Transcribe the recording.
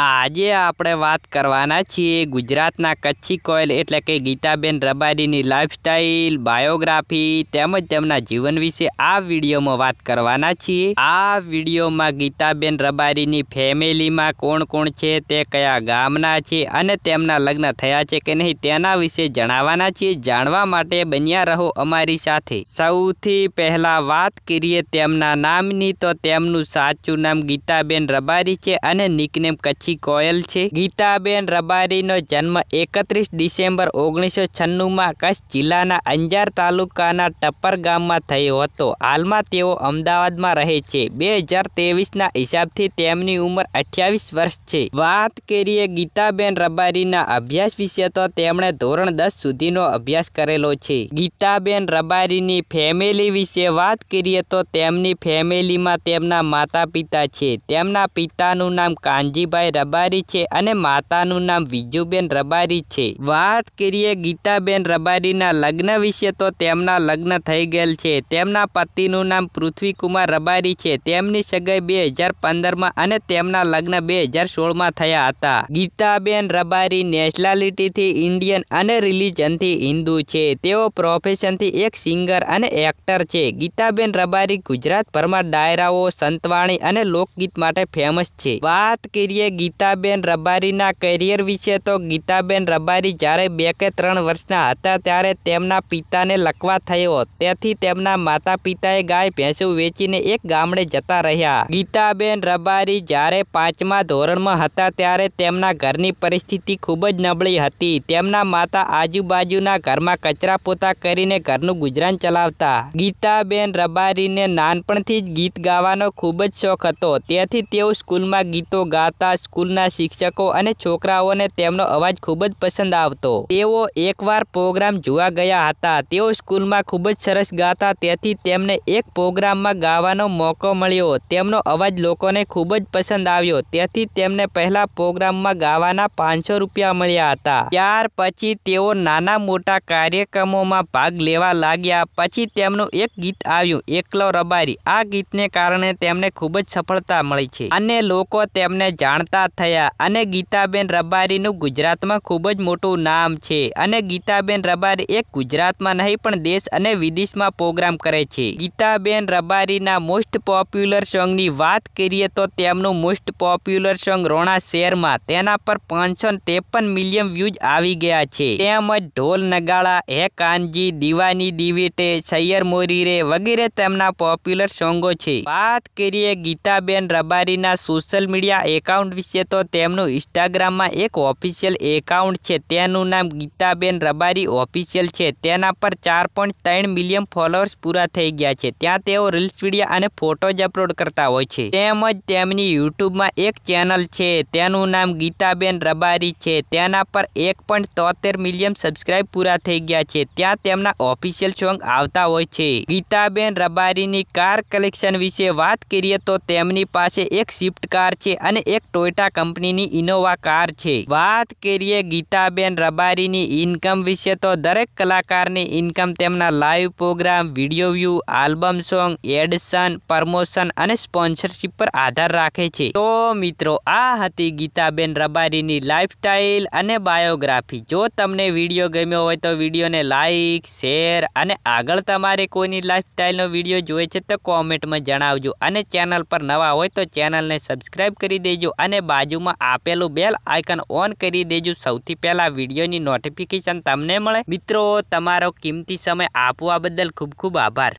આજે આપણે વાત કરવાના છીએ ગુજરાતના કચ્છી કોયલ એટલે કે ગીતાબેન રબારીની લાઈફસ્ટાઈલ બાયોગ્રાફી તેમજ તેમના જીવન વિશે આ વિડીયોમાં વાત કરવાના છીએ આ વિડીયોમાં ગીતાબેન રબારીની ફેમિલીમાં કોણ કોણ છે તે કયા ગામના છે અને તેમના લગ્ન થયા છે કે નહીં તેના વિશે જણાવવાના છીએ જાણવા માટે બન્યા રહો અમારી સાથે સૌથી પહેલા વાત કરીએ તેમના નામની તો તેમનું સાચું નામ ગીતાબેન રબારી છે અને નિકનેમ કચ્છી પાછી કોયલ છે ગીતાબેન રબારીનો જન્મ એકત્રીસ ડિસેમ્બર ઓગણીસો છન્નુંમાં કચ્છ જિલ્લાના અંજાર તાલુકાના ટપ્પર ગામમાં થયો હતો હાલમાં તેઓ અમદાવાદમાં રહે છે બે હજાર તેવીસના હિસાબથી તેમની ઉંમર અઠ્યાવીસ વર્ષ છે વાત કરીએ ગીતાબેન રબારીના અભ્યાસ વિશે તો તેમણે ધોરણ દસ સુધીનો અભ્યાસ કરેલો છે ગીતાબેન રબારીની ફેમિલી વિશે વાત કરીએ તો તેમની ફેમિલીમાં તેમના માતા પિતા છે તેમના પિતાનું નામ કાનજીભાઈ રબારી છે અને માતાનું નામ વિજુબેન રબારી છે વાત કરીએ ગીતાબેન રબારીના લગ્ન વિશે તો તેમના લગ્ન થઈ ગયેલ છે તેમના પતિનું નામ પૃથ્વીકુમાર રબારી છે તેમની સગાઈ બે હજાર અને તેમના લગ્ન બે હજાર થયા હતા ગીતાબેન રબારી નેશનાલિટીથી ઇન્ડિયન અને રિલિજનથી હિન્દુ છે તેઓ પ્રોફેશનથી એક સિંગર અને એક્ટર છે ગીતાબેન રબારી ગુજરાતભરમાં ડાયરાઓ સંતવાણી અને લોકગીત માટે ફેમસ છે વાત કરીએ ગીતાબેન રબારીના કરિયર વિશે તો ગીતાબેન રબારી જ્યારે બે કે ત્રણ વર્ષના હતા ત્યારે તેમના પિતાને લકવા થયો તેથી તેમના માતા પિતાએ ગાય ભેંસું વેચીને એક ગામડે જતા રહ્યા ગીતાબેન રબારી જ્યારે પાંચમા ધોરણમાં હતા ત્યારે તેમના ઘરની પરિસ્થિતિ ખૂબ જ નબળી હતી તેમના માતા આજુબાજુના ઘરમાં કચરા પોતા કરીને ઘરનું ગુજરાન ચલાવતા ગીતાબેન રબારીને નાનપણથી જ ગીત ગાવાનો ખૂબ જ શોખ હતો તેથી તેઓ સ્કૂલમાં ગીતો ગાતા સ્કૂલના શિક્ષકો અને છોકરાઓને તેમનો અવાજ ખૂબ જ પસંદ આવતો તેઓ એકવાર પ્રોગ્રામ જોવા ગયા હતા તેઓ સ્કૂલમાં ખૂબ જ સરસ ગાતા તેથી તેમને એક પ્રોગ્રામમાં ગાવાનો મોકો મળ્યો તેમનો અવાજ લોકોને ખૂબ જ પસંદ આવ્યો તેથી તેમને પહેલા પ્રોગ્રામમાં ગાવાના પાંચસો રૂપિયા મળ્યા હતા ત્યાર પછી તેઓ નાના મોટા કાર્યક્રમોમાં ભાગ લેવા લાગ્યા પછી તેમનું એક ગીત આવ્યું એકલો રબારી આ ગીતને કારણે તેમને ખૂબ જ સફળતા મળી છે અને લોકો તેમને જાણતા ગુજરાત થયા અને ગીતાબેન રબારીનું ગુજરાતમાં ખૂબ જ મોટું નામ છે અને ગીતાબેન રબારી એક ગુજરાતમાં નહીં પણ દેશ અને વિદેશમાં પ્રોગ્રામ કરે છે ગીતાબેન રબારીના મોસ્ટ પોપ્યુલર સોંગની વાત કરીએ તો તેમનું મોસ્ટ પોપ્યુલર સોંગ રોણા શેરમાં તેના પર પાંચસો ત્રેપન મિલિયન વ્યૂઝ આવી ગયા છે તેમજ ઢોલ નગાળા હે કાનજી દિવાની દિવેટે સૈયર મોરી રે વગેરે તેમના પોપ્યુલર સોંગો છે વાત કરીએ ગીતાબેન રબારીના સોશિયલ મીડિયા એકાઉન્ટ વિશે તો તેમનું ઇન્સ્ટાગ્રામમાં એક ઓફિશિયલ એકાઉન્ટ છે તેનું નામ ગીતાબેન રબારી ઓફિશિયલ છે તેના પર ચાર પોઈન્ટ ત્રણ મિલિયન ફોલોઅર્સ પૂરા થઈ ગયા છે ત્યાં તેઓ રીલ્સ વિડીયો અને ફોટોજ અપલોડ કરતા હોય છે તેમજ તેમની યુટ્યુબમાં એક ચેનલ છે તેનું નામ ગીતાબેન રબારી છે તેના પર એક પોઈન્ટ તોતેર મિલિયન સબસ્ક્રાઇબ પૂરા થઈ ગયા છે ત્યાં તેમના ઓફિશિયલ સોંગ આવતા હોય છે ગીતાબેન રબારીની કાર કલેક્શન વિશે વાત કરીએ તો તેમની પાસે એક સ્વિફ્ટ કાર છે અને એક ટોયટા ટાટા કંપનીની ઇનોવા કાર છે વાત કરીએ ગીતાબેન રબારીની ઇન્કમ વિશે તો દરેક કલાકારની ઇન્કમ તેમના live programme video view album song ads and promotion અને સ્પોન્સરશિપ પર આધાર રાખે છે તો મિત્રો આ હતી ગીતાબેન રબારીની લાઈફ લાઈફસ્ટાઈલ અને બાયોગ્રાફી જો તમને વિડીયો ગમ્યો હોય તો વિડીયોને લાઈક શેર અને આગળ તમારે કોઈની લાઈફસ્ટાઈલનો વિડીયો જોઈએ છે તો કોમેન્ટમાં જણાવજો અને ચેનલ પર નવા હોય તો ચેનલને સબસ્ક્રાઈબ કરી દેજો અને બાજુમાં આપેલું બેલ આઇકન ઓન કરી દેજો સૌથી પહેલા વિડીયોની નોટિફિકેશન તમને મળે મિત્રો તમારો કિંમતી સમય આપવા બદલ ખૂબ ખૂબ આભાર